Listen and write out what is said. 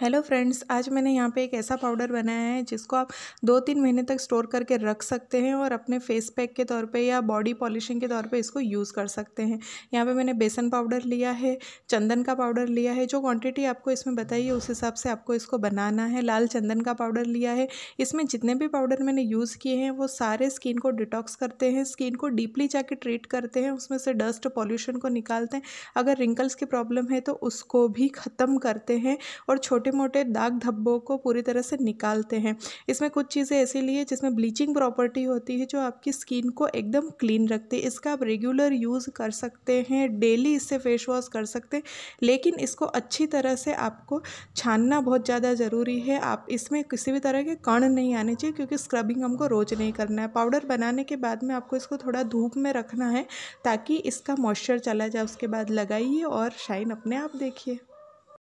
hello friends आज मैंने यहाँ पे एक ऐसा पाउडर बनाया है जिसको आप दो तीन महीने तक स्टोर करके रख सकते हैं और अपने फेस पैक के तौर पे या बॉडी पॉलिशिंग के तौर पे इसको यूज़ कर सकते हैं यहाँ पे मैंने बेसन पाउडर लिया है चंदन का पाउडर लिया है जो क्वांटिटी आपको इसमें बताइए उस हिसाब से आपको इसको बनाना है लाल चंदन का पाउडर लिया है इसमें जितने भी पाउडर मैंने यूज़ किए हैं वो सारे स्किन को डिटॉक्स करते हैं स्किन को डीपली जाके ट्रीट करते हैं उसमें से डस्ट पॉल्यूशन को निकालते हैं अगर रिंकल्स की प्रॉब्लम है तो उसको भी ख़त्म करते हैं और छोटे छोटे मोटे दाग धब्बों को पूरी तरह से निकालते हैं इसमें कुछ चीज़ें ऐसी ली है जिसमें ब्लीचिंग प्रॉपर्टी होती है जो आपकी स्किन को एकदम क्लीन रखती है इसका आप रेगुलर यूज़ कर सकते हैं डेली इससे फेस वॉश कर सकते हैं लेकिन इसको अच्छी तरह से आपको छानना बहुत ज़्यादा ज़रूरी है आप इसमें किसी भी तरह के कण नहीं आने चाहिए क्योंकि स्क्रबिंग हमको रोज़ नहीं करना है पाउडर बनाने के बाद में आपको इसको थोड़ा धूप में रखना है ताकि इसका मॉइस्चर चला जाए उसके बाद लगाइए और शाइन अपने आप देखिए